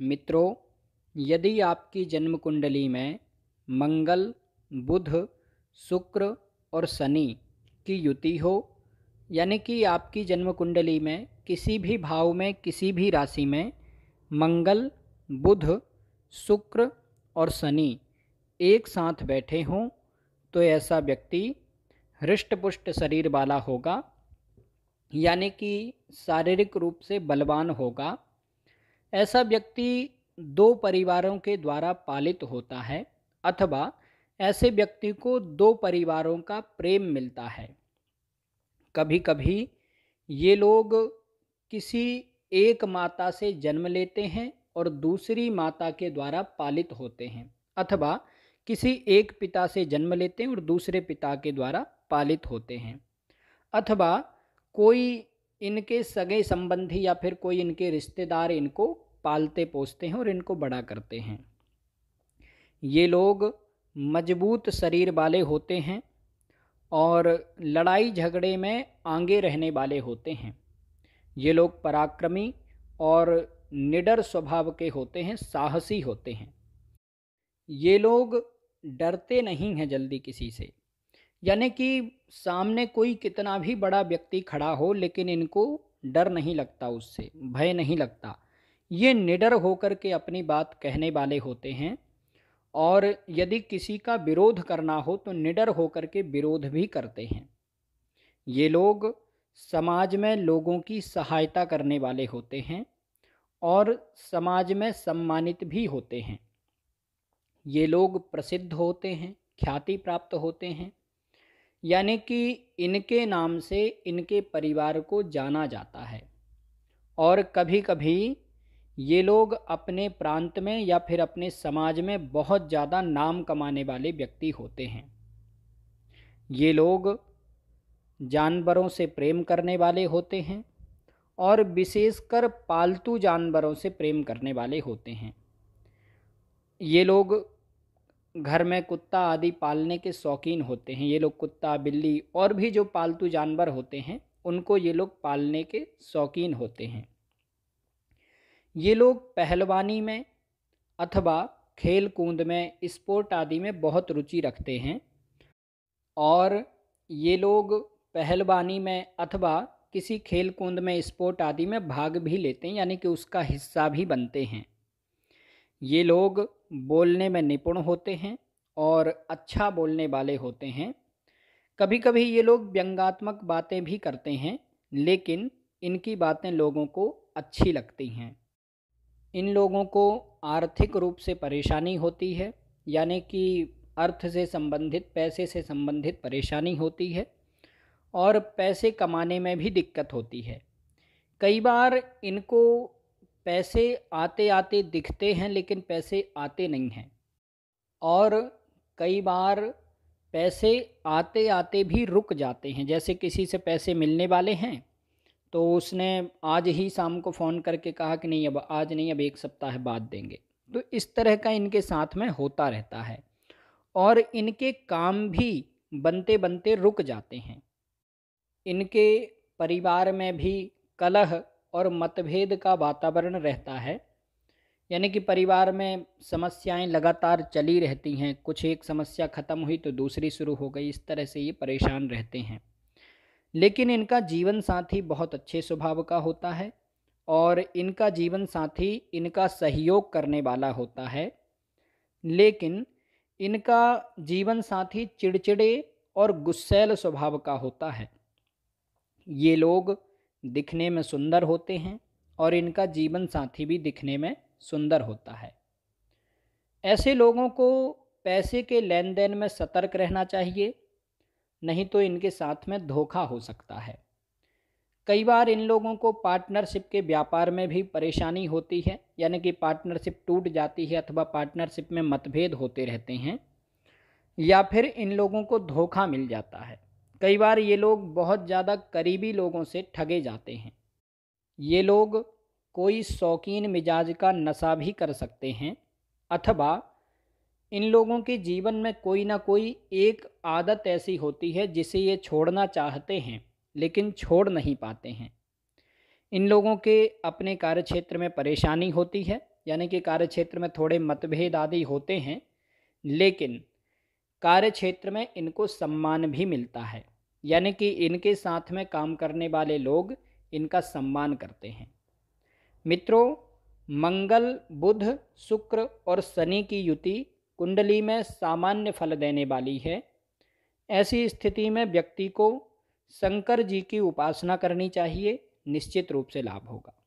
मित्रों यदि आपकी जन्म कुंडली में मंगल बुध शुक्र और शनि की युति हो यानी कि आपकी जन्म कुंडली में किसी भी भाव में किसी भी राशि में मंगल बुध शुक्र और शनि एक साथ बैठे हों तो ऐसा व्यक्ति हृष्टपुष्ट शरीर वाला होगा यानी कि शारीरिक रूप से बलवान होगा ऐसा व्यक्ति दो परिवारों के द्वारा पालित होता है अथवा ऐसे व्यक्ति को दो परिवारों का प्रेम मिलता है कभी कभी ये लोग किसी एक माता से जन्म लेते हैं और दूसरी माता के द्वारा पालित होते हैं अथवा किसी एक पिता से जन्म लेते हैं और दूसरे पिता के द्वारा पालित होते हैं अथवा कोई इनके सगे संबंधी या फिर कोई इनके रिश्तेदार इनको पालते पोसते हैं और इनको बड़ा करते हैं ये लोग मजबूत शरीर वाले होते हैं और लड़ाई झगड़े में आगे रहने वाले होते हैं ये लोग पराक्रमी और निडर स्वभाव के होते हैं साहसी होते हैं ये लोग डरते नहीं हैं जल्दी किसी से यानी कि सामने कोई कितना भी बड़ा व्यक्ति खड़ा हो लेकिन इनको डर नहीं लगता उससे भय नहीं लगता ये निडर होकर के अपनी बात कहने वाले होते हैं और यदि किसी का विरोध करना हो तो निडर होकर के विरोध भी करते हैं ये लोग समाज में लोगों की सहायता करने वाले होते हैं और समाज में सम्मानित भी होते हैं ये लोग प्रसिद्ध होते हैं ख्याति प्राप्त होते हैं यानी कि इनके नाम से इनके परिवार को जाना जाता है और कभी कभी ये लोग अपने प्रांत में या फिर अपने समाज में बहुत ज़्यादा नाम कमाने वाले व्यक्ति होते हैं ये लोग जानवरों से प्रेम करने वाले होते हैं और विशेषकर पालतू जानवरों से प्रेम करने वाले होते हैं ये लोग घर में कुत्ता आदि पालने के शौकीन होते हैं ये लोग कुत्ता बिल्ली और भी जो पालतू जानवर होते हैं उनको ये लोग पालने के शौकीन होते हैं ये लोग पहलवानी में अथवा खेल कूद में स्पोर्ट आदि में बहुत रुचि रखते हैं और ये लोग पहलवानी में अथवा किसी खेल कूद में स्पोर्ट आदि में भाग भी लेते हैं यानी कि उसका हिस्सा भी बनते हैं ये लोग बोलने में निपुण होते हैं और अच्छा बोलने वाले होते हैं कभी कभी ये लोग व्यंगात्मक बातें भी करते हैं लेकिन इनकी बातें लोगों को अच्छी लगती हैं इन लोगों को आर्थिक रूप से परेशानी होती है यानी कि अर्थ से संबंधित पैसे से संबंधित परेशानी होती है और पैसे कमाने में भी दिक्कत होती है कई बार इनको पैसे आते आते दिखते हैं लेकिन पैसे आते नहीं हैं और कई बार पैसे आते आते भी रुक जाते हैं जैसे किसी से पैसे मिलने वाले हैं तो उसने आज ही शाम को फ़ोन करके कहा कि नहीं अब आज नहीं अब एक सप्ताह बाद देंगे तो इस तरह का इनके साथ में होता रहता है और इनके काम भी बनते बनते रुक जाते हैं इनके परिवार में भी कलह और मतभेद का वातावरण रहता है यानी कि परिवार में समस्याएं लगातार चली रहती हैं कुछ एक समस्या ख़त्म हुई तो दूसरी शुरू हो गई इस तरह से ये परेशान रहते हैं लेकिन इनका जीवन साथी बहुत अच्छे स्वभाव का होता है और इनका जीवन साथी इनका सहयोग करने वाला होता है लेकिन इनका जीवन साथी चिड़चिड़े और गुस्सैल स्वभाव का होता है ये लोग दिखने में सुंदर होते हैं और इनका जीवन साथी भी दिखने में सुंदर होता है ऐसे लोगों को पैसे के लेन देन में सतर्क रहना चाहिए नहीं तो इनके साथ में धोखा हो सकता है कई बार इन लोगों को पार्टनरशिप के व्यापार में भी परेशानी होती है यानी कि पार्टनरशिप टूट जाती है अथवा पार्टनरशिप में मतभेद होते रहते हैं या फिर इन लोगों को धोखा मिल जाता है कई बार ये लोग बहुत ज़्यादा करीबी लोगों से ठगे जाते हैं ये लोग कोई शौकीन मिजाज का नशा भी कर सकते हैं अथवा इन लोगों के जीवन में कोई ना कोई एक आदत ऐसी होती है जिसे ये छोड़ना चाहते हैं लेकिन छोड़ नहीं पाते हैं इन लोगों के अपने कार्य क्षेत्र में परेशानी होती है यानी कि कार्य क्षेत्र में थोड़े मतभेद आदि होते हैं लेकिन कार्य क्षेत्र में इनको सम्मान भी मिलता है यानी कि इनके साथ में काम करने वाले लोग इनका सम्मान करते हैं मित्रों मंगल बुध शुक्र और शनि की युति कुंडली में सामान्य फल देने वाली है ऐसी स्थिति में व्यक्ति को शंकर जी की उपासना करनी चाहिए निश्चित रूप से लाभ होगा